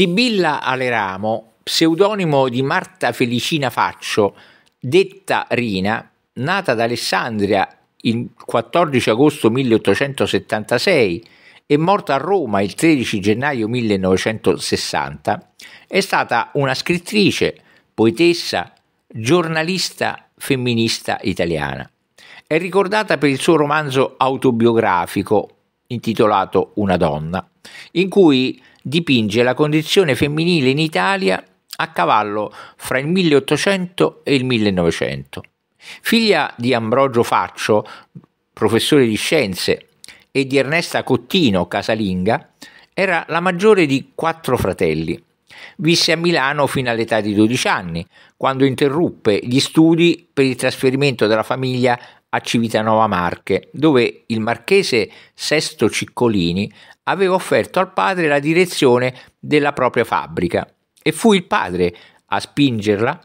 Sibilla Aleramo, pseudonimo di Marta Felicina Faccio, detta Rina, nata ad Alessandria il 14 agosto 1876 e morta a Roma il 13 gennaio 1960, è stata una scrittrice, poetessa, giornalista femminista italiana. È ricordata per il suo romanzo autobiografico intitolato Una donna, in cui dipinge la condizione femminile in Italia a cavallo fra il 1800 e il 1900. Figlia di Ambrogio Faccio, professore di scienze, e di Ernesta Cottino, casalinga, era la maggiore di quattro fratelli. Visse a Milano fino all'età di 12 anni, quando interruppe gli studi per il trasferimento della famiglia a Civitanova Marche, dove il marchese Sesto Ciccolini aveva offerto al padre la direzione della propria fabbrica e fu il padre a spingerla,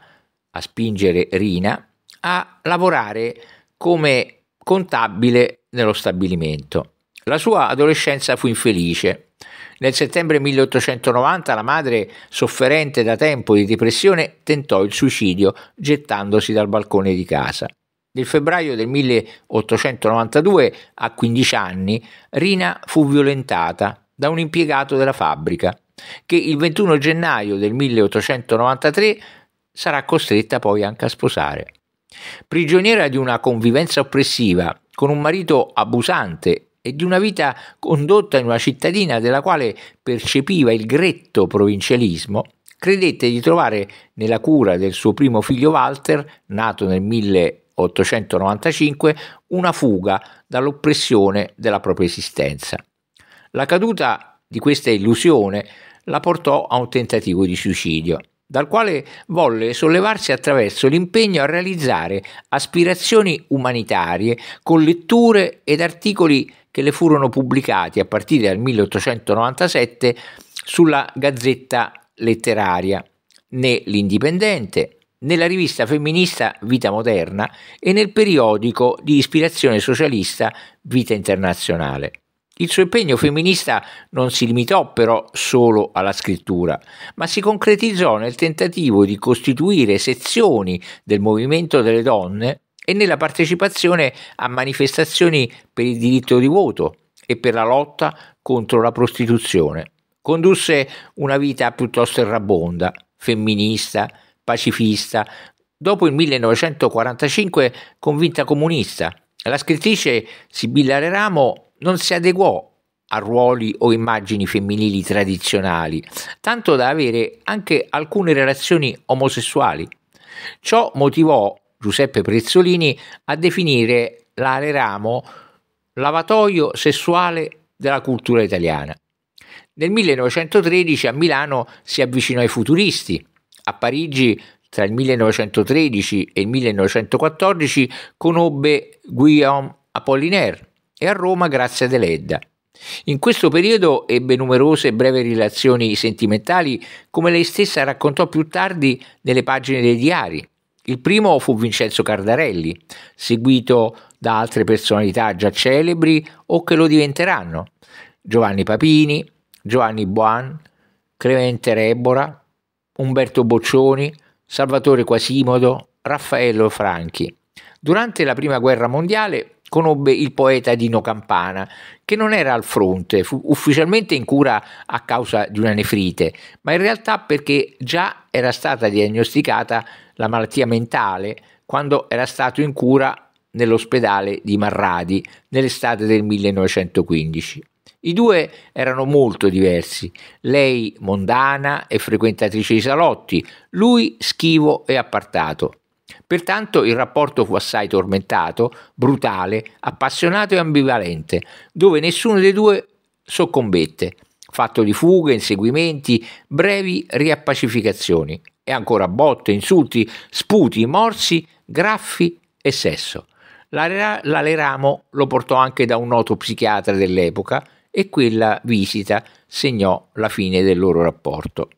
a spingere Rina, a lavorare come contabile nello stabilimento. La sua adolescenza fu infelice. Nel settembre 1890 la madre, sofferente da tempo di depressione, tentò il suicidio gettandosi dal balcone di casa. Nel febbraio del 1892, a 15 anni, Rina fu violentata da un impiegato della fabbrica, che il 21 gennaio del 1893 sarà costretta poi anche a sposare. Prigioniera di una convivenza oppressiva, con un marito abusante e di una vita condotta in una cittadina della quale percepiva il gretto provincialismo, credette di trovare nella cura del suo primo figlio Walter, nato nel 1893, 1895 una fuga dall'oppressione della propria esistenza. La caduta di questa illusione la portò a un tentativo di suicidio, dal quale volle sollevarsi attraverso l'impegno a realizzare aspirazioni umanitarie con letture ed articoli che le furono pubblicati a partire dal 1897 sulla Gazzetta Letteraria, né l'Indipendente nella rivista femminista Vita Moderna e nel periodico di ispirazione socialista Vita Internazionale. Il suo impegno femminista non si limitò però solo alla scrittura, ma si concretizzò nel tentativo di costituire sezioni del movimento delle donne e nella partecipazione a manifestazioni per il diritto di voto e per la lotta contro la prostituzione. Condusse una vita piuttosto errabonda, femminista, pacifista, dopo il 1945 convinta comunista. La scrittrice Sibilla Reramo non si adeguò a ruoli o immagini femminili tradizionali, tanto da avere anche alcune relazioni omosessuali. Ciò motivò Giuseppe Prezzolini a definire la Reramo lavatoio sessuale della cultura italiana. Nel 1913 a Milano si avvicinò ai futuristi, a Parigi tra il 1913 e il 1914 conobbe Guillaume Apollinaire e a Roma Grazia Deledda. In questo periodo ebbe numerose brevi relazioni sentimentali, come lei stessa raccontò più tardi nelle pagine dei diari. Il primo fu Vincenzo Cardarelli, seguito da altre personalità già celebri o che lo diventeranno: Giovanni Papini, Giovanni Buan, Clemente Rebora, Umberto Boccioni, Salvatore Quasimodo, Raffaello Franchi. Durante la Prima Guerra Mondiale conobbe il poeta Dino Campana, che non era al fronte, fu ufficialmente in cura a causa di una nefrite, ma in realtà perché già era stata diagnosticata la malattia mentale quando era stato in cura nell'ospedale di Marradi nell'estate del 1915. I due erano molto diversi, lei mondana e frequentatrice di salotti, lui schivo e appartato. Pertanto il rapporto fu assai tormentato, brutale, appassionato e ambivalente, dove nessuno dei due soccombette, fatto di fughe, inseguimenti, brevi riappacificazioni e ancora botte, insulti, sputi, morsi, graffi e sesso. L'Aleramo lo portò anche da un noto psichiatra dell'epoca e quella visita segnò la fine del loro rapporto.